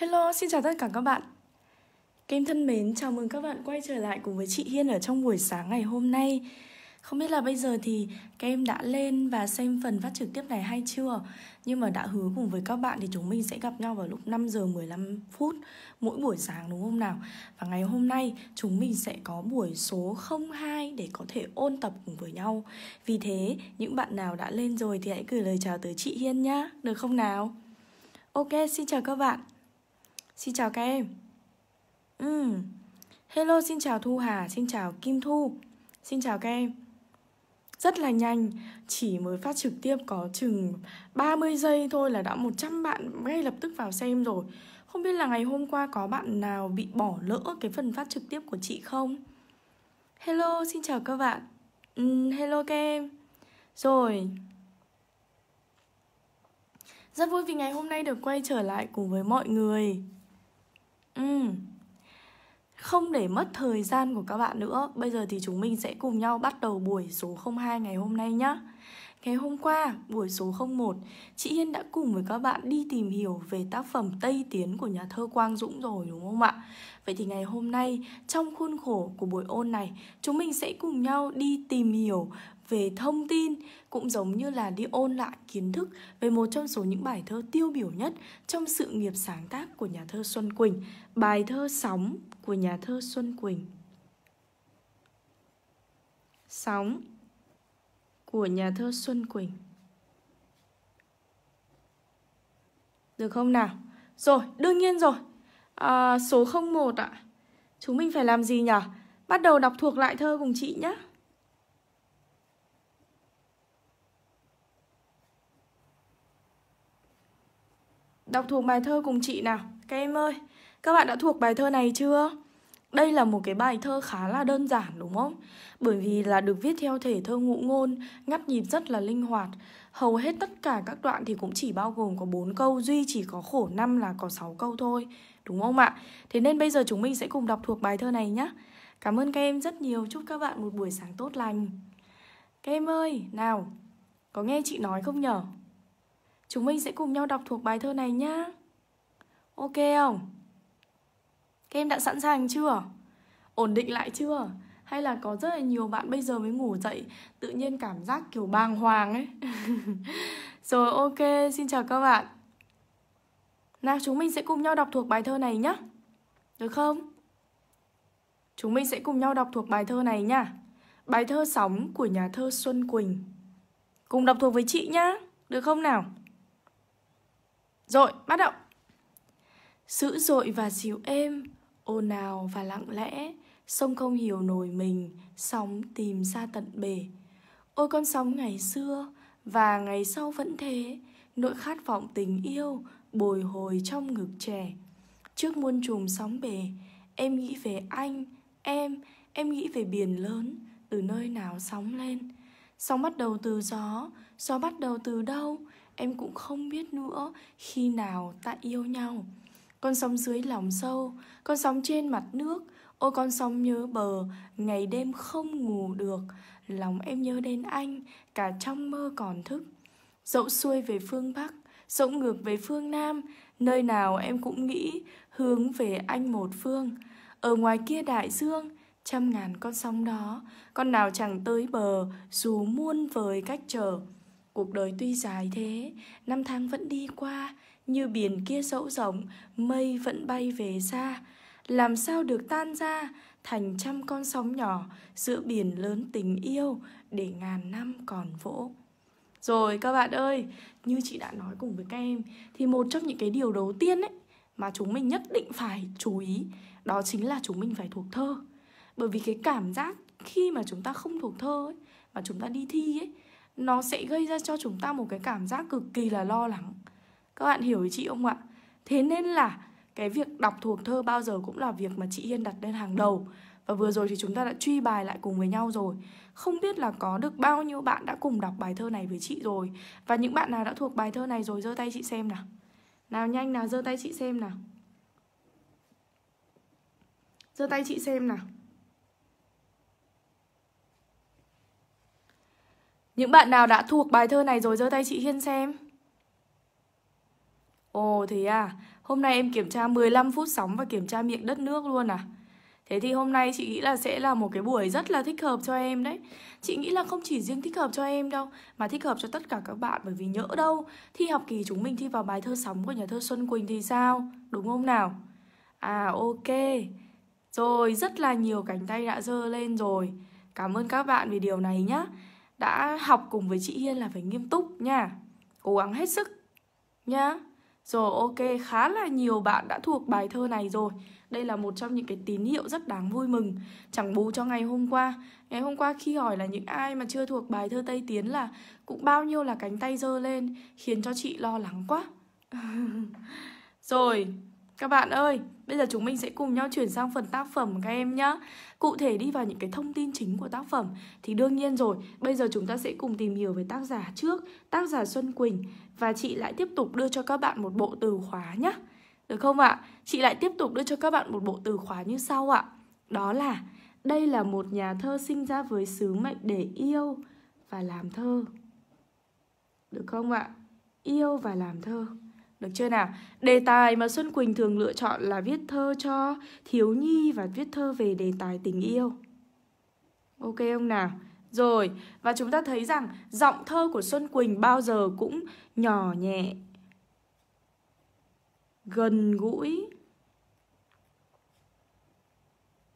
Hello, xin chào tất cả các bạn. kem thân mến, chào mừng các bạn quay trở lại cùng với chị Hiên ở trong buổi sáng ngày hôm nay. Không biết là bây giờ thì kem đã lên và xem phần phát trực tiếp này hay chưa Nhưng mà đã hứa cùng với các bạn thì chúng mình sẽ gặp nhau vào lúc 5 giờ 15 phút mỗi buổi sáng đúng không nào Và ngày hôm nay chúng mình sẽ có buổi số 02 để có thể ôn tập cùng với nhau Vì thế những bạn nào đã lên rồi thì hãy gửi lời chào tới chị Hiên nhá, được không nào Ok, xin chào các bạn Xin chào các em. Uhm. Hello, xin chào Thu Hà, xin chào Kim Thu. Xin chào các em. Rất là nhanh, chỉ mới phát trực tiếp có chừng 30 giây thôi là đã 100 bạn ngay lập tức vào xem rồi. Không biết là ngày hôm qua có bạn nào bị bỏ lỡ cái phần phát trực tiếp của chị không? Hello, xin chào các bạn. Uhm, hello các em. Rồi, rất vui vì ngày hôm nay được quay trở lại cùng với mọi người Ừ. Không để mất thời gian của các bạn nữa, bây giờ thì chúng mình sẽ cùng nhau bắt đầu buổi số 02 ngày hôm nay nhé. Ngày hôm qua, buổi số 01, chị Hiên đã cùng với các bạn đi tìm hiểu về tác phẩm Tây Tiến của nhà thơ Quang Dũng rồi đúng không ạ? Vậy thì ngày hôm nay, trong khuôn khổ của buổi ôn này, chúng mình sẽ cùng nhau đi tìm hiểu về thông tin cũng giống như là đi ôn lại kiến thức về một trong số những bài thơ tiêu biểu nhất trong sự nghiệp sáng tác của nhà thơ Xuân Quỳnh, bài thơ Sóng của nhà thơ Xuân Quỳnh. Sóng của nhà thơ Xuân Quỳnh. Được không nào? Rồi, đương nhiên rồi. À, số 01 ạ. Chúng mình phải làm gì nhỉ? Bắt đầu đọc thuộc lại thơ cùng chị nhé. Đọc thuộc bài thơ cùng chị nào. Các em ơi, các bạn đã thuộc bài thơ này chưa? đây là một cái bài thơ khá là đơn giản đúng không? Bởi vì là được viết theo thể thơ ngụ ngôn, ngắt nhịp rất là linh hoạt. Hầu hết tất cả các đoạn thì cũng chỉ bao gồm có 4 câu, duy chỉ có khổ năm là có 6 câu thôi. Đúng không ạ? Thế nên bây giờ chúng mình sẽ cùng đọc thuộc bài thơ này nhé. Cảm ơn các em rất nhiều, chúc các bạn một buổi sáng tốt lành. Các em ơi, nào, có nghe chị nói không nhở? Chúng mình sẽ cùng nhau đọc thuộc bài thơ này nhá. Ok không? Các em đã sẵn sàng chưa? Ổn định lại chưa? Hay là có rất là nhiều bạn bây giờ mới ngủ dậy Tự nhiên cảm giác kiểu bàng hoàng ấy Rồi ok, xin chào các bạn Nào chúng mình sẽ cùng nhau đọc thuộc bài thơ này nhé Được không? Chúng mình sẽ cùng nhau đọc thuộc bài thơ này nha Bài thơ sóng của nhà thơ Xuân Quỳnh Cùng đọc thuộc với chị nhá Được không nào? Rồi, bắt đầu Dữ dội và dịu êm ồn ào và lặng lẽ sông không hiểu nổi mình sóng tìm ra tận bể ôi con sóng ngày xưa và ngày sau vẫn thế nỗi khát vọng tình yêu bồi hồi trong ngực trẻ trước muôn trùng sóng bể em nghĩ về anh em em nghĩ về biển lớn từ nơi nào sóng lên sóng bắt đầu từ gió gió bắt đầu từ đâu em cũng không biết nữa khi nào ta yêu nhau con sóng dưới lòng sâu con sóng trên mặt nước ôi con sóng nhớ bờ ngày đêm không ngủ được lòng em nhớ đến anh cả trong mơ còn thức dẫu xuôi về phương bắc dẫu ngược về phương nam nơi nào em cũng nghĩ hướng về anh một phương ở ngoài kia đại dương trăm ngàn con sóng đó con nào chẳng tới bờ dù muôn vời cách trở cuộc đời tuy dài thế năm tháng vẫn đi qua như biển kia sẫu rộng mây vẫn bay về xa làm sao được tan ra thành trăm con sóng nhỏ giữa biển lớn tình yêu để ngàn năm còn vỗ rồi các bạn ơi như chị đã nói cùng với các em thì một trong những cái điều đầu tiên ấy mà chúng mình nhất định phải chú ý đó chính là chúng mình phải thuộc thơ bởi vì cái cảm giác khi mà chúng ta không thuộc thơ ấy mà chúng ta đi thi ấy nó sẽ gây ra cho chúng ta một cái cảm giác cực kỳ là lo lắng các bạn hiểu ý chị không ạ? Thế nên là cái việc đọc thuộc thơ bao giờ cũng là việc mà chị Hiên đặt lên hàng đầu. Và vừa rồi thì chúng ta đã truy bài lại cùng với nhau rồi. Không biết là có được bao nhiêu bạn đã cùng đọc bài thơ này với chị rồi. Và những bạn nào đã thuộc bài thơ này rồi giơ tay chị xem nào. Nào nhanh nào giơ tay chị xem nào. Giơ tay chị xem nào. Những bạn nào đã thuộc bài thơ này rồi giơ tay chị Hiên xem. Ồ thế à, hôm nay em kiểm tra 15 phút sóng và kiểm tra miệng đất nước luôn à? Thế thì hôm nay chị nghĩ là sẽ là một cái buổi rất là thích hợp cho em đấy Chị nghĩ là không chỉ riêng thích hợp cho em đâu Mà thích hợp cho tất cả các bạn bởi vì nhỡ đâu Thi học kỳ chúng mình thi vào bài thơ sóng của nhà thơ Xuân Quỳnh thì sao? Đúng không nào? À ok Rồi rất là nhiều cánh tay đã dơ lên rồi Cảm ơn các bạn vì điều này nhá Đã học cùng với chị Hiên là phải nghiêm túc nha Cố gắng hết sức nhá rồi ok, khá là nhiều bạn đã thuộc bài thơ này rồi Đây là một trong những cái tín hiệu rất đáng vui mừng Chẳng bù cho ngày hôm qua Ngày hôm qua khi hỏi là những ai mà chưa thuộc bài thơ Tây Tiến là Cũng bao nhiêu là cánh tay dơ lên Khiến cho chị lo lắng quá Rồi các bạn ơi, bây giờ chúng mình sẽ cùng nhau chuyển sang phần tác phẩm các em nhé. Cụ thể đi vào những cái thông tin chính của tác phẩm thì đương nhiên rồi, bây giờ chúng ta sẽ cùng tìm hiểu về tác giả trước, tác giả Xuân Quỳnh và chị lại tiếp tục đưa cho các bạn một bộ từ khóa nhé. Được không ạ? Chị lại tiếp tục đưa cho các bạn một bộ từ khóa như sau ạ. Đó là đây là một nhà thơ sinh ra với sứ mệnh để yêu và làm thơ. Được không ạ? Yêu và làm thơ. Được chưa nào? Đề tài mà Xuân Quỳnh thường lựa chọn là viết thơ cho thiếu nhi và viết thơ về đề tài tình yêu. Ok không nào? Rồi, và chúng ta thấy rằng giọng thơ của Xuân Quỳnh bao giờ cũng nhỏ nhẹ, gần gũi.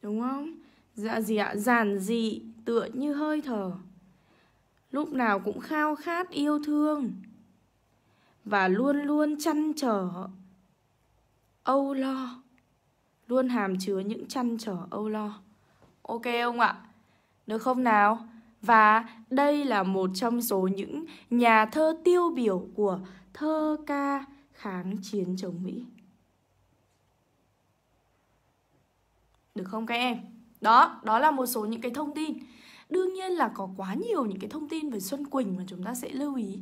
Đúng không? Dạ gì ạ? Giản dị, tựa như hơi thở. Lúc nào cũng khao khát yêu thương và luôn luôn chăn trở âu lo luôn hàm chứa những chăn trở âu lo ok ông ạ được không nào và đây là một trong số những nhà thơ tiêu biểu của thơ ca kháng chiến chống mỹ được không các em đó đó là một số những cái thông tin đương nhiên là có quá nhiều những cái thông tin về xuân quỳnh mà chúng ta sẽ lưu ý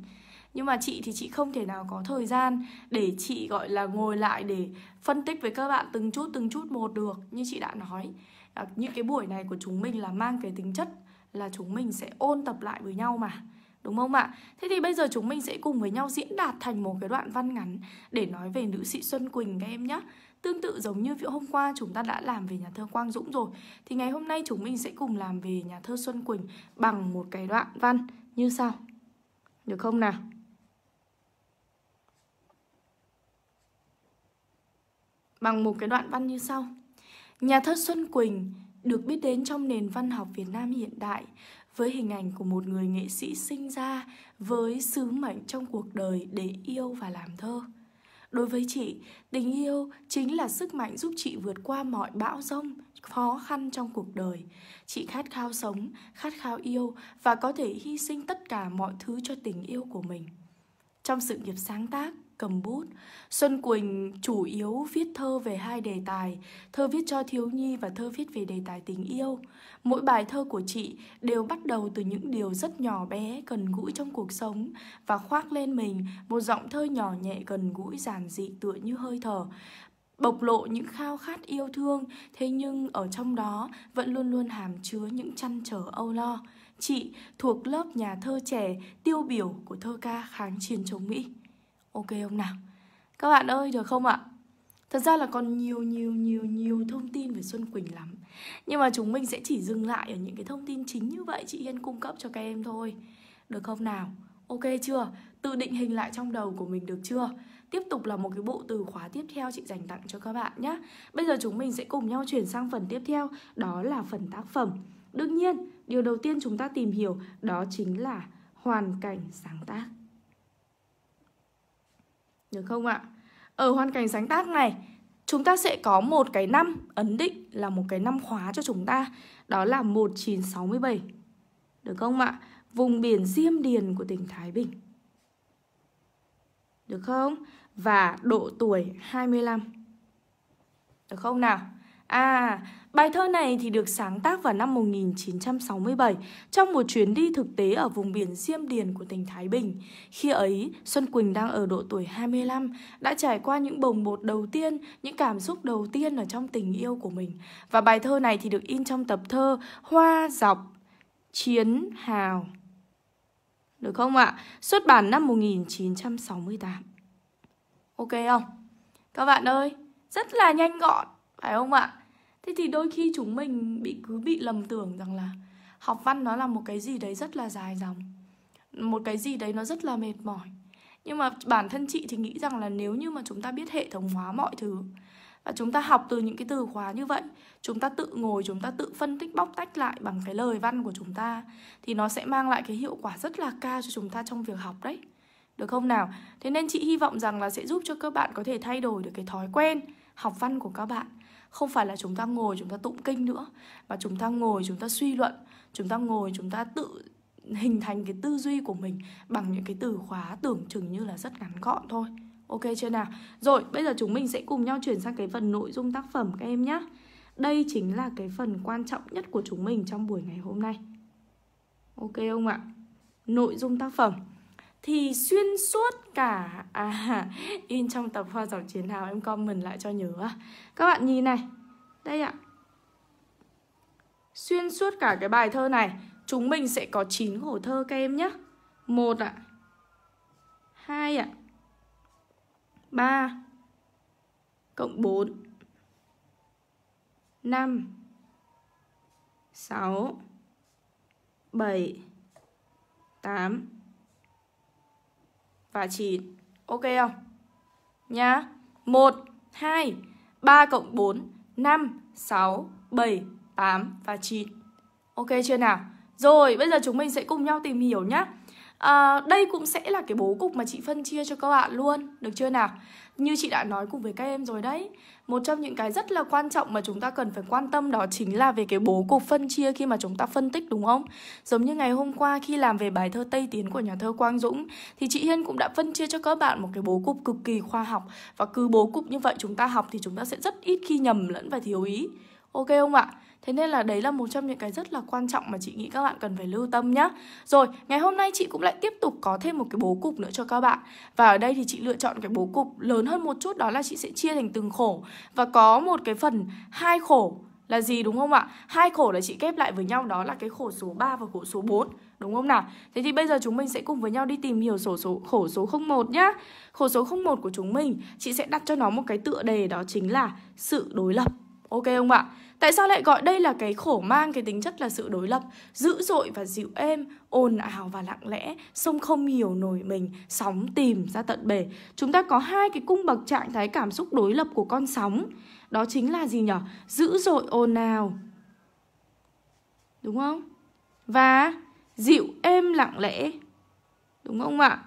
nhưng mà chị thì chị không thể nào có thời gian để chị gọi là ngồi lại để phân tích với các bạn từng chút từng chút một được như chị đã nói à, những cái buổi này của chúng mình là mang cái tính chất là chúng mình sẽ ôn tập lại với nhau mà đúng không ạ? Thế thì bây giờ chúng mình sẽ cùng với nhau diễn đạt thành một cái đoạn văn ngắn để nói về nữ sĩ Xuân Quỳnh các em nhé. Tương tự giống như việc hôm qua chúng ta đã làm về nhà thơ Quang Dũng rồi thì ngày hôm nay chúng mình sẽ cùng làm về nhà thơ Xuân Quỳnh bằng một cái đoạn văn như sau. Được không nào? bằng một cái đoạn văn như sau. Nhà thơ Xuân Quỳnh được biết đến trong nền văn học Việt Nam hiện đại với hình ảnh của một người nghệ sĩ sinh ra với sứ mệnh trong cuộc đời để yêu và làm thơ. Đối với chị, tình yêu chính là sức mạnh giúp chị vượt qua mọi bão rông, khó khăn trong cuộc đời. Chị khát khao sống, khát khao yêu và có thể hy sinh tất cả mọi thứ cho tình yêu của mình. Trong sự nghiệp sáng tác, cầm bút. Xuân Quỳnh chủ yếu viết thơ về hai đề tài, thơ viết cho thiếu nhi và thơ viết về đề tài tình yêu. Mỗi bài thơ của chị đều bắt đầu từ những điều rất nhỏ bé, gần gũi trong cuộc sống và khoác lên mình một giọng thơ nhỏ nhẹ gần gũi giản dị tựa như hơi thở bộc lộ những khao khát yêu thương thế nhưng ở trong đó vẫn luôn luôn hàm chứa những chăn trở âu lo chị thuộc lớp nhà thơ trẻ tiêu biểu của thơ ca kháng chiến chống mỹ Ok không nào? Các bạn ơi, được không ạ? Thật ra là còn nhiều nhiều nhiều nhiều thông tin về Xuân Quỳnh lắm Nhưng mà chúng mình sẽ chỉ dừng lại ở những cái thông tin chính như vậy chị Hiên cung cấp cho các em thôi Được không nào? Ok chưa? Tự định hình lại trong đầu của mình được chưa? Tiếp tục là một cái bộ từ khóa tiếp theo chị dành tặng cho các bạn nhé Bây giờ chúng mình sẽ cùng nhau chuyển sang phần tiếp theo Đó là phần tác phẩm Đương nhiên, điều đầu tiên chúng ta tìm hiểu đó chính là hoàn cảnh sáng tác được không ạ? Ở hoàn cảnh sáng tác này, chúng ta sẽ có một cái năm ấn định là một cái năm khóa cho chúng ta. Đó là 1967. Được không ạ? Vùng biển Diêm Điền của tỉnh Thái Bình. Được không? Và độ tuổi 25. Được không nào? À, bài thơ này thì được sáng tác vào năm 1967 trong một chuyến đi thực tế ở vùng biển Diêm Điền của tỉnh Thái Bình. Khi ấy, Xuân Quỳnh đang ở độ tuổi 25, đã trải qua những bồng bột đầu tiên, những cảm xúc đầu tiên ở trong tình yêu của mình. Và bài thơ này thì được in trong tập thơ Hoa dọc Chiến Hào. Được không ạ? Xuất bản năm 1968. Ok không? Các bạn ơi, rất là nhanh gọn, phải không ạ? thế thì đôi khi chúng mình bị cứ bị lầm tưởng rằng là học văn nó là một cái gì đấy rất là dài dòng một cái gì đấy nó rất là mệt mỏi nhưng mà bản thân chị thì nghĩ rằng là nếu như mà chúng ta biết hệ thống hóa mọi thứ và chúng ta học từ những cái từ khóa như vậy chúng ta tự ngồi chúng ta tự phân tích bóc tách lại bằng cái lời văn của chúng ta thì nó sẽ mang lại cái hiệu quả rất là cao cho chúng ta trong việc học đấy được không nào thế nên chị hy vọng rằng là sẽ giúp cho các bạn có thể thay đổi được cái thói quen học văn của các bạn không phải là chúng ta ngồi chúng ta tụng kinh nữa mà chúng ta ngồi chúng ta suy luận chúng ta ngồi chúng ta tự hình thành cái tư duy của mình bằng những cái từ khóa tưởng chừng như là rất ngắn gọn thôi ok chưa nào rồi bây giờ chúng mình sẽ cùng nhau chuyển sang cái phần nội dung tác phẩm các em nhé đây chính là cái phần quan trọng nhất của chúng mình trong buổi ngày hôm nay ok không ạ nội dung tác phẩm thì xuyên suốt cả à, in trong tập hoa giàu chiến hào em comment lại cho nhớ các bạn nhìn này đây ạ xuyên suốt cả cái bài thơ này chúng mình sẽ có 9 khổ thơ các em nhé một ạ hai ạ ba cộng bốn năm sáu bảy tám và 9. Ok không? Nhá. 1, 2, 3 cộng 4, 5, 6, 7, 8 và 9. Ok chưa nào? Rồi, bây giờ chúng mình sẽ cùng nhau tìm hiểu nhá. À, đây cũng sẽ là cái bố cục mà chị phân chia cho các bạn luôn Được chưa nào? Như chị đã nói cùng với các em rồi đấy một trong những cái rất là quan trọng mà chúng ta cần phải quan tâm đó chính là về cái bố cục phân chia khi mà chúng ta phân tích đúng không? Giống như ngày hôm qua khi làm về bài thơ Tây Tiến của nhà thơ Quang Dũng thì chị Hiên cũng đã phân chia cho các bạn một cái bố cục cực kỳ khoa học và cứ bố cục như vậy chúng ta học thì chúng ta sẽ rất ít khi nhầm lẫn và thiếu ý. Ok không ạ? Thế nên là đấy là một trong những cái rất là quan trọng mà chị nghĩ các bạn cần phải lưu tâm nhá. Rồi, ngày hôm nay chị cũng lại tiếp tục có thêm một cái bố cục nữa cho các bạn. Và ở đây thì chị lựa chọn cái bố cục lớn hơn một chút đó là chị sẽ chia thành từng khổ và có một cái phần hai khổ là gì đúng không ạ? Hai khổ là chị ghép lại với nhau đó là cái khổ số 3 và khổ số 4 đúng không nào? Thế thì bây giờ chúng mình sẽ cùng với nhau đi tìm hiểu sổ số khổ số 01 nhá. Khổ số 01 của chúng mình chị sẽ đặt cho nó một cái tựa đề đó chính là sự đối lập. Ok không ạ? Tại sao lại gọi đây là cái khổ mang cái tính chất là sự đối lập Dữ dội và dịu êm, ồn ào và lặng lẽ Sông không hiểu nổi mình, sóng tìm ra tận bể Chúng ta có hai cái cung bậc trạng thái cảm xúc đối lập của con sóng Đó chính là gì nhở? Dữ dội ồn ào Đúng không? Và dịu êm lặng lẽ Đúng không ạ?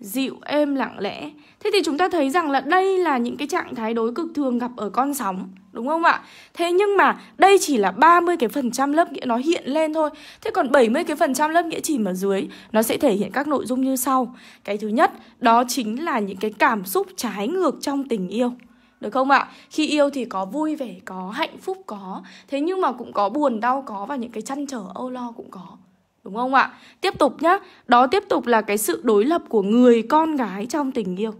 dịu êm lặng lẽ thế thì chúng ta thấy rằng là đây là những cái trạng thái đối cực thường gặp ở con sóng đúng không ạ thế nhưng mà đây chỉ là 30 cái phần trăm lớp nghĩa nó hiện lên thôi thế còn 70 cái phần trăm lớp nghĩa chìm ở dưới nó sẽ thể hiện các nội dung như sau cái thứ nhất đó chính là những cái cảm xúc trái ngược trong tình yêu được không ạ? Khi yêu thì có vui vẻ, có hạnh phúc có Thế nhưng mà cũng có buồn đau có Và những cái chăn trở âu lo cũng có Đúng không ạ? Tiếp tục nhá. Đó tiếp tục là cái sự đối lập của người con gái trong tình yêu.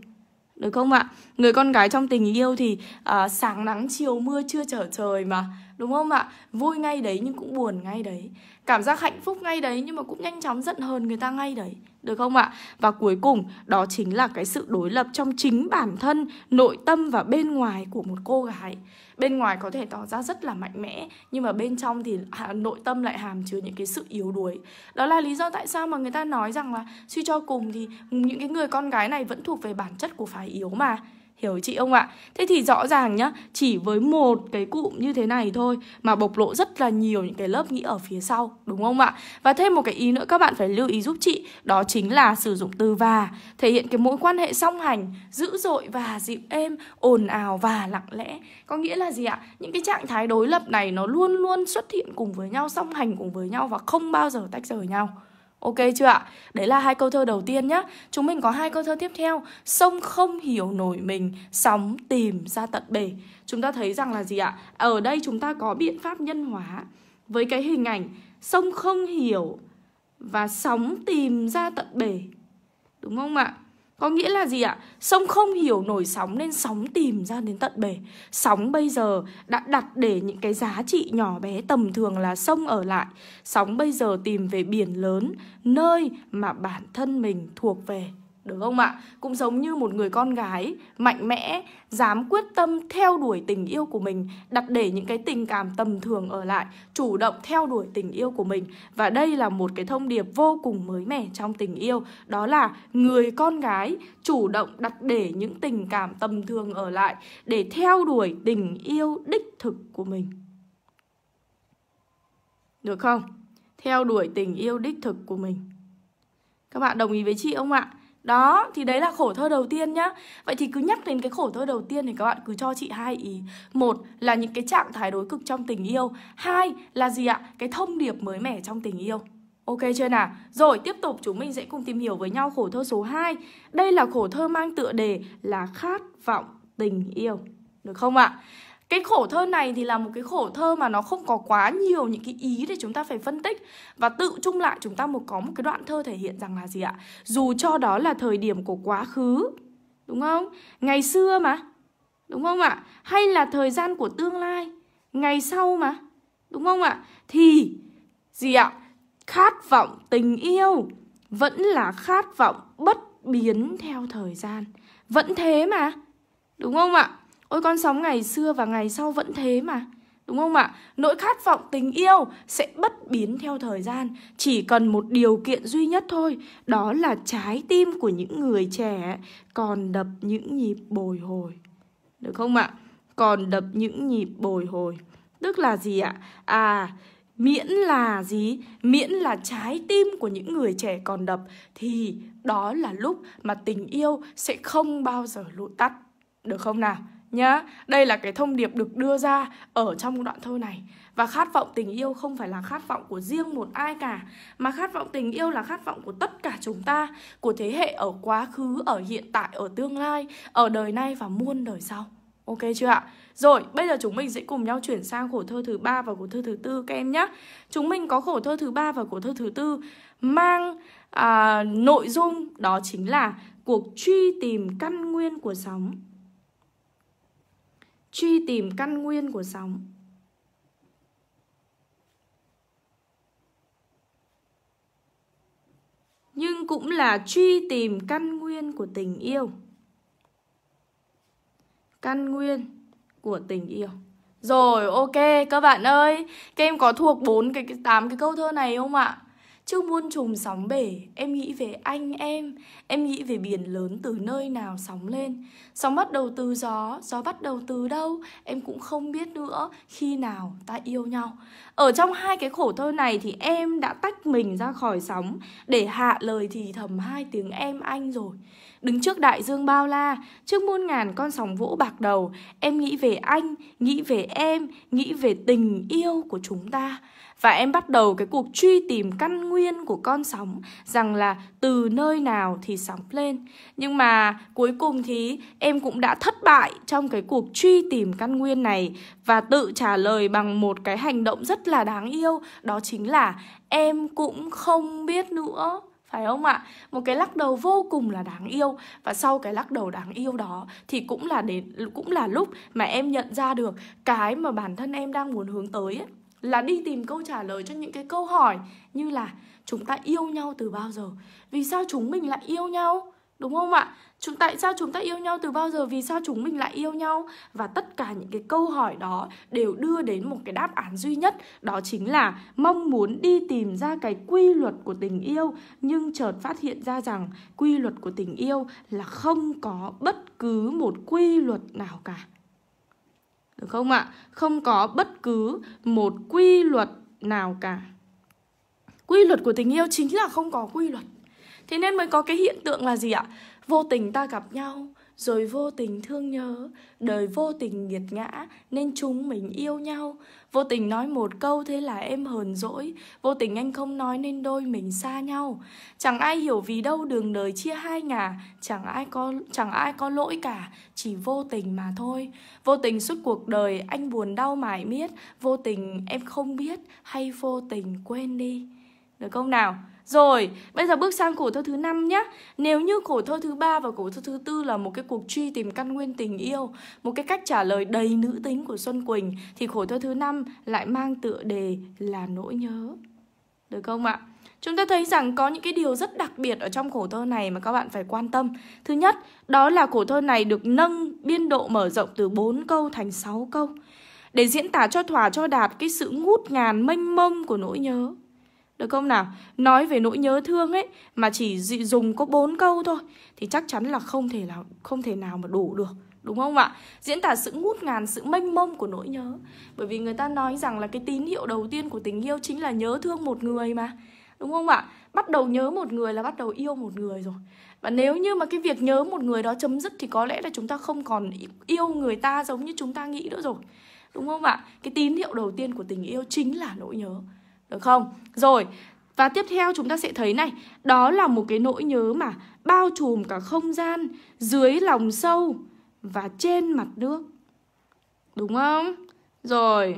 Được không ạ? Người con gái trong tình yêu thì à, sáng nắng chiều mưa chưa trở trời mà. Đúng không ạ? Vui ngay đấy nhưng cũng buồn ngay đấy. Cảm giác hạnh phúc ngay đấy nhưng mà cũng nhanh chóng giận hờn người ta ngay đấy. Được không ạ? Và cuối cùng đó chính là cái sự đối lập trong chính bản thân, nội tâm và bên ngoài của một cô gái bên ngoài có thể tỏ ra rất là mạnh mẽ nhưng mà bên trong thì nội tâm lại hàm chứa những cái sự yếu đuối đó là lý do tại sao mà người ta nói rằng là suy cho cùng thì những cái người con gái này vẫn thuộc về bản chất của phái yếu mà Hiểu chị không ạ? Thế thì rõ ràng nhá, chỉ với một cái cụm như thế này thôi mà bộc lộ rất là nhiều những cái lớp nghĩ ở phía sau, đúng không ạ? Và thêm một cái ý nữa các bạn phải lưu ý giúp chị, đó chính là sử dụng từ và, thể hiện cái mối quan hệ song hành, dữ dội và dịu êm, ồn ào và lặng lẽ. Có nghĩa là gì ạ? Những cái trạng thái đối lập này nó luôn luôn xuất hiện cùng với nhau, song hành cùng với nhau và không bao giờ tách rời nhau. Ok chưa ạ? Đấy là hai câu thơ đầu tiên nhé. Chúng mình có hai câu thơ tiếp theo. Sông không hiểu nổi mình, sóng tìm ra tận bể. Chúng ta thấy rằng là gì ạ? Ở đây chúng ta có biện pháp nhân hóa với cái hình ảnh sông không hiểu và sóng tìm ra tận bể. Đúng không ạ? Có nghĩa là gì ạ? Sông không hiểu nổi sóng nên sóng tìm ra đến tận bể. Sóng bây giờ đã đặt để những cái giá trị nhỏ bé tầm thường là sông ở lại. Sóng bây giờ tìm về biển lớn, nơi mà bản thân mình thuộc về được không ạ? Cũng giống như một người con gái mạnh mẽ, dám quyết tâm theo đuổi tình yêu của mình, đặt để những cái tình cảm tầm thường ở lại, chủ động theo đuổi tình yêu của mình. Và đây là một cái thông điệp vô cùng mới mẻ trong tình yêu, đó là người con gái chủ động đặt để những tình cảm tầm thường ở lại để theo đuổi tình yêu đích thực của mình. Được không? Theo đuổi tình yêu đích thực của mình. Các bạn đồng ý với chị không ạ? đó, thì đấy là khổ thơ đầu tiên nhá Vậy thì cứ nhắc đến cái khổ thơ đầu tiên thì các bạn cứ cho chị hai ý Một là những cái trạng thái đối cực trong tình yêu Hai là gì ạ? Cái thông điệp mới mẻ trong tình yêu Ok chưa nào? Rồi tiếp tục chúng mình sẽ cùng tìm hiểu với nhau khổ thơ số 2 Đây là khổ thơ mang tựa đề là khát vọng tình yêu Được không ạ? cái khổ thơ này thì là một cái khổ thơ mà nó không có quá nhiều những cái ý để chúng ta phải phân tích và tự chung lại chúng ta một có một cái đoạn thơ thể hiện rằng là gì ạ dù cho đó là thời điểm của quá khứ đúng không ngày xưa mà đúng không ạ hay là thời gian của tương lai ngày sau mà đúng không ạ thì gì ạ khát vọng tình yêu vẫn là khát vọng bất biến theo thời gian vẫn thế mà đúng không ạ Ôi con sóng ngày xưa và ngày sau vẫn thế mà Đúng không ạ? Nỗi khát vọng tình yêu sẽ bất biến theo thời gian Chỉ cần một điều kiện duy nhất thôi Đó là trái tim của những người trẻ Còn đập những nhịp bồi hồi Được không ạ? Còn đập những nhịp bồi hồi Tức là gì ạ? À, miễn là gì miễn là trái tim của những người trẻ còn đập thì đó là lúc mà tình yêu sẽ không bao giờ lụi tắt được không nào nhá đây là cái thông điệp được đưa ra ở trong đoạn thơ này và khát vọng tình yêu không phải là khát vọng của riêng một ai cả mà khát vọng tình yêu là khát vọng của tất cả chúng ta của thế hệ ở quá khứ ở hiện tại ở tương lai ở đời nay và muôn đời sau Ok chưa ạ? Rồi, bây giờ chúng mình sẽ cùng nhau chuyển sang khổ thơ thứ ba và khổ thơ thứ tư các em nhé. Chúng mình có khổ thơ thứ ba và khổ thơ thứ tư mang à, nội dung đó chính là cuộc truy tìm căn nguyên của sóng truy tìm căn nguyên của sóng nhưng cũng là truy tìm căn nguyên của tình yêu căn nguyên của tình yêu rồi ok các bạn ơi các em có thuộc bốn cái tám cái câu thơ này không ạ Trước muôn trùng sóng bể, em nghĩ về anh em Em nghĩ về biển lớn từ nơi nào sóng lên Sóng bắt đầu từ gió, gió bắt đầu từ đâu Em cũng không biết nữa khi nào ta yêu nhau Ở trong hai cái khổ thơ này thì em đã tách mình ra khỏi sóng Để hạ lời thì thầm hai tiếng em anh rồi Đứng trước đại dương bao la, trước muôn ngàn con sóng vỗ bạc đầu Em nghĩ về anh, nghĩ về em, nghĩ về tình yêu của chúng ta và em bắt đầu cái cuộc truy tìm căn nguyên của con sóng rằng là từ nơi nào thì sóng lên nhưng mà cuối cùng thì em cũng đã thất bại trong cái cuộc truy tìm căn nguyên này và tự trả lời bằng một cái hành động rất là đáng yêu đó chính là em cũng không biết nữa phải không ạ? Một cái lắc đầu vô cùng là đáng yêu và sau cái lắc đầu đáng yêu đó thì cũng là đến cũng là lúc mà em nhận ra được cái mà bản thân em đang muốn hướng tới ấy là đi tìm câu trả lời cho những cái câu hỏi như là chúng ta yêu nhau từ bao giờ vì sao chúng mình lại yêu nhau đúng không ạ chúng tại sao chúng ta yêu nhau từ bao giờ vì sao chúng mình lại yêu nhau và tất cả những cái câu hỏi đó đều đưa đến một cái đáp án duy nhất đó chính là mong muốn đi tìm ra cái quy luật của tình yêu nhưng chợt phát hiện ra rằng quy luật của tình yêu là không có bất cứ một quy luật nào cả được không ạ? Không có bất cứ một quy luật nào cả. Quy luật của tình yêu chính là không có quy luật. Thế nên mới có cái hiện tượng là gì ạ? Vô tình ta gặp nhau, rồi vô tình thương nhớ đời vô tình nghiệt ngã nên chúng mình yêu nhau vô tình nói một câu thế là em hờn dỗi vô tình anh không nói nên đôi mình xa nhau chẳng ai hiểu vì đâu đường đời chia hai ngả chẳng ai có chẳng ai có lỗi cả chỉ vô tình mà thôi vô tình suốt cuộc đời anh buồn đau mãi miết vô tình em không biết hay vô tình quên đi được không nào? Rồi, bây giờ bước sang cổ thơ thứ năm nhé. Nếu như cổ thơ thứ ba và cổ thơ thứ tư là một cái cuộc truy tìm căn nguyên tình yêu, một cái cách trả lời đầy nữ tính của Xuân Quỳnh thì cổ thơ thứ năm lại mang tựa đề là nỗi nhớ. Được không ạ? Chúng ta thấy rằng có những cái điều rất đặc biệt ở trong cổ thơ này mà các bạn phải quan tâm. Thứ nhất, đó là cổ thơ này được nâng biên độ mở rộng từ 4 câu thành 6 câu để diễn tả cho thỏa cho đạt cái sự ngút ngàn mênh mông của nỗi nhớ được không nào? Nói về nỗi nhớ thương ấy mà chỉ dị dùng có bốn câu thôi thì chắc chắn là không thể nào không thể nào mà đủ được đúng không ạ? Diễn tả sự ngút ngàn, sự mênh mông của nỗi nhớ. Bởi vì người ta nói rằng là cái tín hiệu đầu tiên của tình yêu chính là nhớ thương một người mà. Đúng không ạ? Bắt đầu nhớ một người là bắt đầu yêu một người rồi. Và nếu như mà cái việc nhớ một người đó chấm dứt thì có lẽ là chúng ta không còn yêu người ta giống như chúng ta nghĩ nữa rồi. Đúng không ạ? Cái tín hiệu đầu tiên của tình yêu chính là nỗi nhớ. Được không? Rồi, và tiếp theo chúng ta sẽ thấy này, đó là một cái nỗi nhớ mà bao trùm cả không gian dưới lòng sâu và trên mặt nước. Đúng không? Rồi.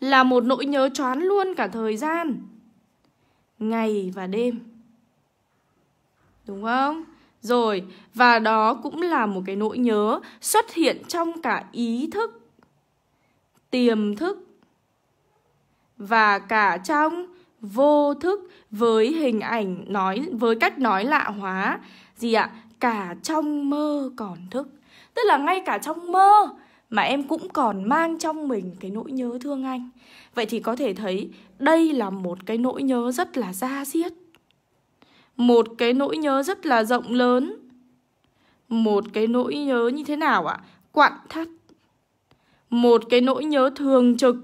Là một nỗi nhớ choán luôn cả thời gian. Ngày và đêm. Đúng không? Rồi, và đó cũng là một cái nỗi nhớ xuất hiện trong cả ý thức, tiềm thức và cả trong vô thức với hình ảnh nói với cách nói lạ hóa gì ạ cả trong mơ còn thức tức là ngay cả trong mơ mà em cũng còn mang trong mình cái nỗi nhớ thương anh vậy thì có thể thấy đây là một cái nỗi nhớ rất là da diết một cái nỗi nhớ rất là rộng lớn một cái nỗi nhớ như thế nào ạ quặn thắt một cái nỗi nhớ thường trực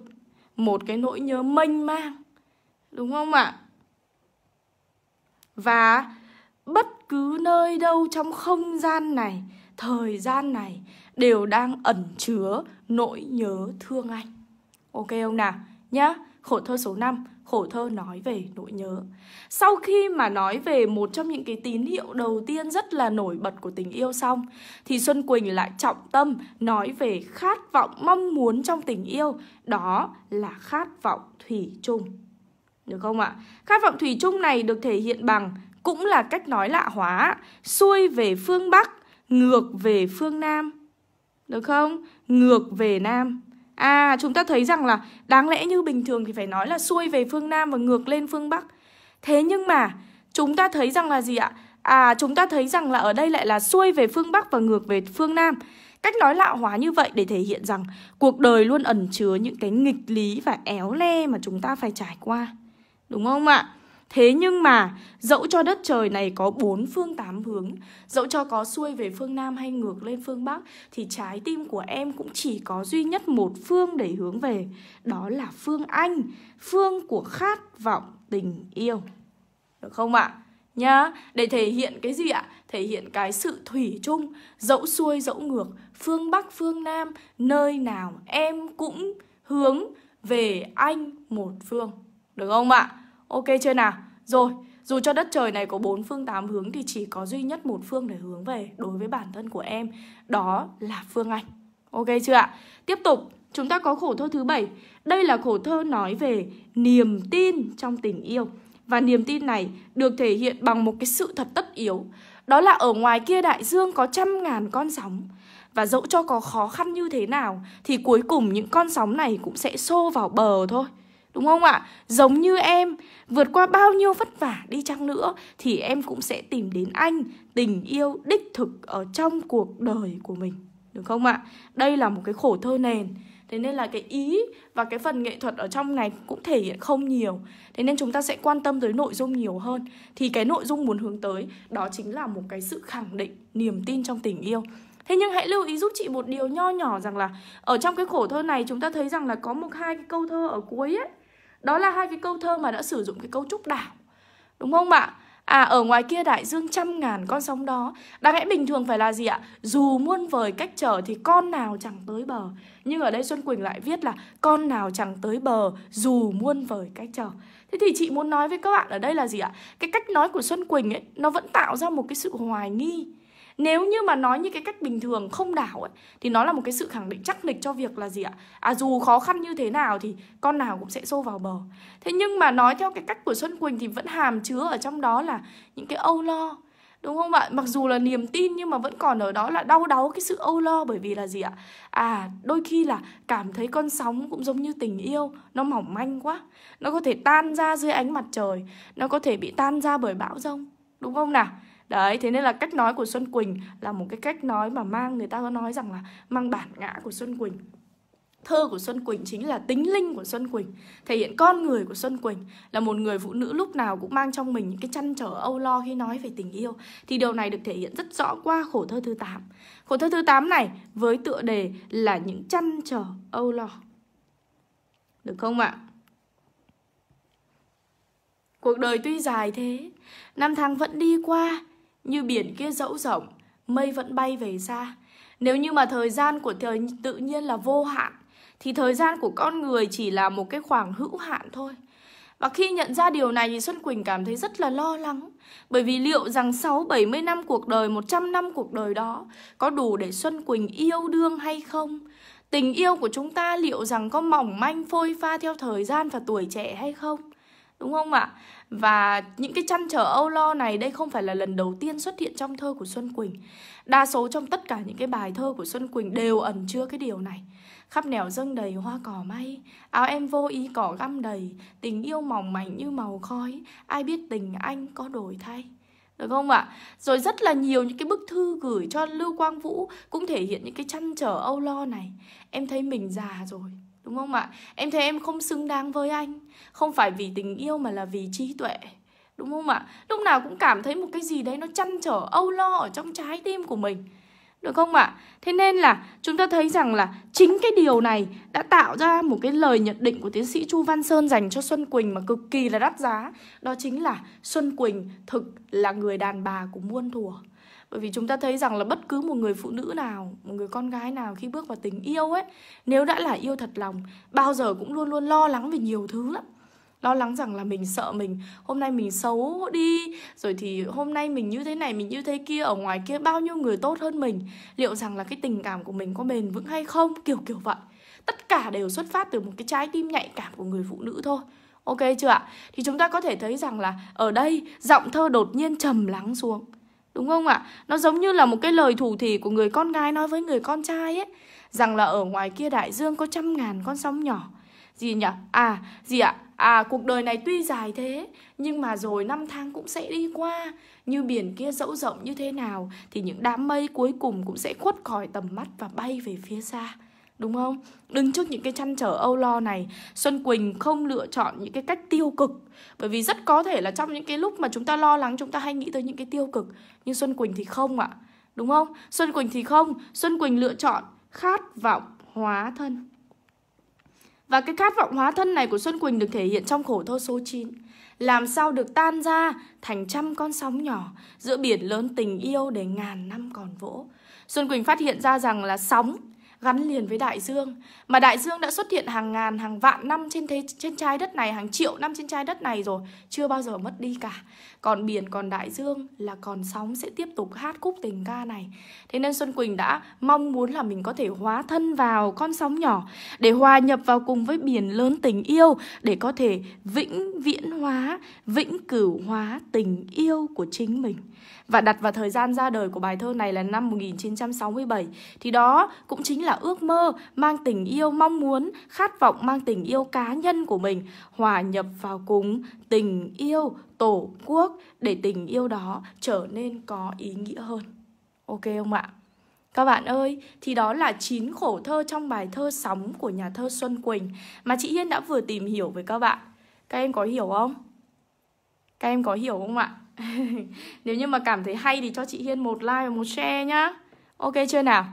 một cái nỗi nhớ mênh mang đúng không ạ và bất cứ nơi đâu trong không gian này thời gian này đều đang ẩn chứa nỗi nhớ thương anh ok không nào nhá khổ thơ số 5 khổ thơ nói về nỗi nhớ. Sau khi mà nói về một trong những cái tín hiệu đầu tiên rất là nổi bật của tình yêu xong thì Xuân Quỳnh lại trọng tâm nói về khát vọng mong muốn trong tình yêu, đó là khát vọng thủy chung. Được không ạ? Khát vọng thủy chung này được thể hiện bằng cũng là cách nói lạ hóa, xuôi về phương Bắc, ngược về phương Nam. Được không? Ngược về Nam. À chúng ta thấy rằng là đáng lẽ như bình thường thì phải nói là xuôi về phương Nam và ngược lên phương Bắc. Thế nhưng mà chúng ta thấy rằng là gì ạ? À chúng ta thấy rằng là ở đây lại là xuôi về phương Bắc và ngược về phương Nam. Cách nói lạo hóa như vậy để thể hiện rằng cuộc đời luôn ẩn chứa những cái nghịch lý và éo le mà chúng ta phải trải qua. Đúng không ạ? Thế nhưng mà dẫu cho đất trời này có bốn phương tám hướng Dẫu cho có xuôi về phương Nam hay ngược lên phương Bắc Thì trái tim của em cũng chỉ có duy nhất một phương để hướng về Đó là phương Anh Phương của khát vọng tình yêu Được không ạ? À? Nhá, để thể hiện cái gì ạ? Thể hiện cái sự thủy chung Dẫu xuôi dẫu ngược Phương Bắc phương Nam Nơi nào em cũng hướng về anh một phương Được không ạ? À? Ok chưa nào? Rồi, dù cho đất trời này có bốn phương tám hướng thì chỉ có duy nhất một phương để hướng về đối với bản thân của em, đó là phương Anh. Ok chưa ạ? Tiếp tục, chúng ta có khổ thơ thứ bảy. Đây là khổ thơ nói về niềm tin trong tình yêu. Và niềm tin này được thể hiện bằng một cái sự thật tất yếu. Đó là ở ngoài kia đại dương có trăm ngàn con sóng. Và dẫu cho có khó khăn như thế nào thì cuối cùng những con sóng này cũng sẽ xô vào bờ thôi đúng không ạ? Giống như em vượt qua bao nhiêu vất vả đi chăng nữa thì em cũng sẽ tìm đến anh, tình yêu đích thực ở trong cuộc đời của mình, đúng không ạ? Đây là một cái khổ thơ nền. Thế nên là cái ý và cái phần nghệ thuật ở trong này cũng thể hiện không nhiều. Thế nên chúng ta sẽ quan tâm tới nội dung nhiều hơn. Thì cái nội dung muốn hướng tới đó chính là một cái sự khẳng định niềm tin trong tình yêu. Thế nhưng hãy lưu ý giúp chị một điều nho nhỏ rằng là ở trong cái khổ thơ này chúng ta thấy rằng là có một hai cái câu thơ ở cuối ấy đó là hai cái câu thơ mà đã sử dụng cái cấu trúc đảo. Đúng không ạ? À ở ngoài kia đại dương trăm ngàn con sóng đó Đáng lẽ bình thường phải là gì ạ? Dù muôn vời cách trở thì con nào chẳng tới bờ Nhưng ở đây Xuân Quỳnh lại viết là Con nào chẳng tới bờ dù muôn vời cách trở Thế thì chị muốn nói với các bạn ở đây là gì ạ? Cái cách nói của Xuân Quỳnh ấy Nó vẫn tạo ra một cái sự hoài nghi nếu như mà nói như cái cách bình thường không đảo ấy thì nó là một cái sự khẳng định chắc nịch cho việc là gì ạ à dù khó khăn như thế nào thì con nào cũng sẽ xô vào bờ thế nhưng mà nói theo cái cách của xuân quỳnh thì vẫn hàm chứa ở trong đó là những cái âu lo đúng không ạ mặc dù là niềm tin nhưng mà vẫn còn ở đó là đau đáu cái sự âu lo bởi vì là gì ạ à đôi khi là cảm thấy con sóng cũng giống như tình yêu nó mỏng manh quá nó có thể tan ra dưới ánh mặt trời nó có thể bị tan ra bởi bão rông đúng không nào đấy thế nên là cách nói của xuân quỳnh là một cái cách nói mà mang người ta có nói rằng là mang bản ngã của xuân quỳnh thơ của Xuân Quỳnh chính là tính linh của Xuân Quỳnh, thể hiện con người của Xuân Quỳnh là một người phụ nữ lúc nào cũng mang trong mình những cái chăn trở âu lo khi nói về tình yêu. Thì điều này được thể hiện rất rõ qua khổ thơ thứ 8. Khổ thơ thứ 8 này với tựa đề là những chăn trở âu lo. Được không ạ? Cuộc đời tuy dài thế, năm tháng vẫn đi qua, như biển kia dẫu rộng, mây vẫn bay về xa. Nếu như mà thời gian của thời tự nhiên là vô hạn, thì thời gian của con người chỉ là một cái khoảng hữu hạn thôi. Và khi nhận ra điều này thì Xuân Quỳnh cảm thấy rất là lo lắng Bởi vì liệu rằng 6, 70 năm cuộc đời, 100 năm cuộc đời đó Có đủ để Xuân Quỳnh yêu đương hay không? Tình yêu của chúng ta liệu rằng có mỏng manh phôi pha theo thời gian và tuổi trẻ hay không? đúng không ạ? Và những cái chăn trở âu lo này đây không phải là lần đầu tiên xuất hiện trong thơ của Xuân Quỳnh. Đa số trong tất cả những cái bài thơ của Xuân Quỳnh đều ẩn chứa cái điều này. Khắp nẻo dâng đầy hoa cỏ may, áo em vô ý cỏ găm đầy, tình yêu mỏng mảnh như màu khói, ai biết tình anh có đổi thay. Được không ạ? Rồi rất là nhiều những cái bức thư gửi cho Lưu Quang Vũ cũng thể hiện những cái chăn trở âu lo này. Em thấy mình già rồi, đúng không ạ em thấy em không xứng đáng với anh không phải vì tình yêu mà là vì trí tuệ đúng không ạ lúc nào cũng cảm thấy một cái gì đấy nó chăn trở âu lo ở trong trái tim của mình được không ạ thế nên là chúng ta thấy rằng là chính cái điều này đã tạo ra một cái lời nhận định của tiến sĩ chu văn sơn dành cho xuân quỳnh mà cực kỳ là đắt giá đó chính là xuân quỳnh thực là người đàn bà của muôn thuở bởi vì chúng ta thấy rằng là bất cứ một người phụ nữ nào một người con gái nào khi bước vào tình yêu ấy nếu đã là yêu thật lòng bao giờ cũng luôn luôn lo lắng về nhiều thứ lắm lo lắng rằng là mình sợ mình hôm nay mình xấu đi rồi thì hôm nay mình như thế này mình như thế kia ở ngoài kia bao nhiêu người tốt hơn mình liệu rằng là cái tình cảm của mình có bền vững hay không kiểu kiểu vậy tất cả đều xuất phát từ một cái trái tim nhạy cảm của người phụ nữ thôi ok chưa ạ thì chúng ta có thể thấy rằng là ở đây giọng thơ đột nhiên trầm lắng xuống Đúng không ạ? À? Nó giống như là một cái lời thủ thỉ của người con gái nói với người con trai ấy Rằng là ở ngoài kia đại dương có trăm ngàn con sóng nhỏ Gì nhỉ? À, gì ạ? À? à, cuộc đời này tuy dài thế Nhưng mà rồi năm tháng cũng sẽ đi qua Như biển kia dẫu rộng như thế nào Thì những đám mây cuối cùng cũng sẽ khuất khỏi tầm mắt và bay về phía xa đúng không? Đứng trước những cái chăn trở âu lo này, Xuân Quỳnh không lựa chọn những cái cách tiêu cực. Bởi vì rất có thể là trong những cái lúc mà chúng ta lo lắng chúng ta hay nghĩ tới những cái tiêu cực, nhưng Xuân Quỳnh thì không ạ. À. Đúng không? Xuân Quỳnh thì không, Xuân Quỳnh lựa chọn khát vọng hóa thân. Và cái khát vọng hóa thân này của Xuân Quỳnh được thể hiện trong khổ thơ số 9 Làm sao được tan ra thành trăm con sóng nhỏ Giữa biển lớn tình yêu để ngàn năm còn vỗ Xuân Quỳnh phát hiện ra rằng là sóng gắn liền với đại dương mà đại dương đã xuất hiện hàng ngàn hàng vạn năm trên thế trên trái đất này hàng triệu năm trên trái đất này rồi chưa bao giờ mất đi cả còn biển còn đại dương là còn sóng sẽ tiếp tục hát khúc tình ca này thế nên xuân quỳnh đã mong muốn là mình có thể hóa thân vào con sóng nhỏ để hòa nhập vào cùng với biển lớn tình yêu để có thể vĩnh viễn hóa vĩnh cửu hóa tình yêu của chính mình và đặt vào thời gian ra đời của bài thơ này là năm 1967 Thì đó cũng chính là ước mơ mang tình yêu mong muốn Khát vọng mang tình yêu cá nhân của mình Hòa nhập vào cùng tình yêu tổ quốc Để tình yêu đó trở nên có ý nghĩa hơn Ok không ạ? Các bạn ơi, thì đó là chín khổ thơ trong bài thơ sóng của nhà thơ Xuân Quỳnh mà chị Hiên đã vừa tìm hiểu với các bạn. Các em có hiểu không? Các em có hiểu không ạ? Nếu như mà cảm thấy hay thì cho chị Hiên một like và một share nhá Ok chưa nào?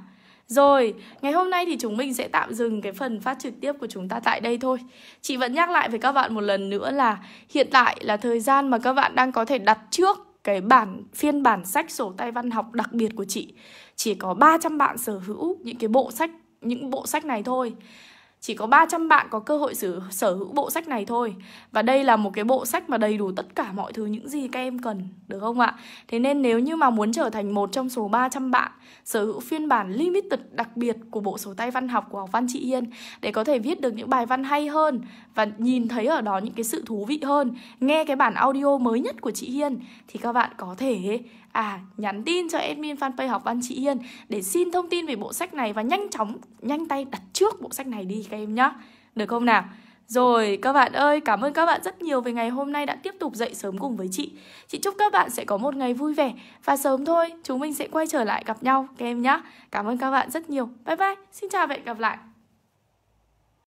Rồi, ngày hôm nay thì chúng mình sẽ tạm dừng cái phần phát trực tiếp của chúng ta tại đây thôi. Chị vẫn nhắc lại với các bạn một lần nữa là hiện tại là thời gian mà các bạn đang có thể đặt trước cái bản phiên bản sách sổ tay văn học đặc biệt của chị. Chỉ có 300 bạn sở hữu những cái bộ sách những bộ sách này thôi chỉ có 300 bạn có cơ hội sở, sở hữu bộ sách này thôi Và đây là một cái bộ sách mà đầy đủ tất cả mọi thứ những gì các em cần Được không ạ? Thế nên nếu như mà muốn trở thành một trong số 300 bạn Sở hữu phiên bản limited đặc biệt của bộ sổ tay văn học của học văn chị Hiên Để có thể viết được những bài văn hay hơn Và nhìn thấy ở đó những cái sự thú vị hơn Nghe cái bản audio mới nhất của chị Hiên Thì các bạn có thể à nhắn tin cho admin fanpage học văn chị yên để xin thông tin về bộ sách này và nhanh chóng nhanh tay đặt trước bộ sách này đi các em nhá. Được không nào? Rồi các bạn ơi, cảm ơn các bạn rất nhiều về ngày hôm nay đã tiếp tục dậy sớm cùng với chị. Chị chúc các bạn sẽ có một ngày vui vẻ và sớm thôi chúng mình sẽ quay trở lại gặp nhau các em nhé. Cảm ơn các bạn rất nhiều. Bye bye. Xin chào và hẹn gặp lại.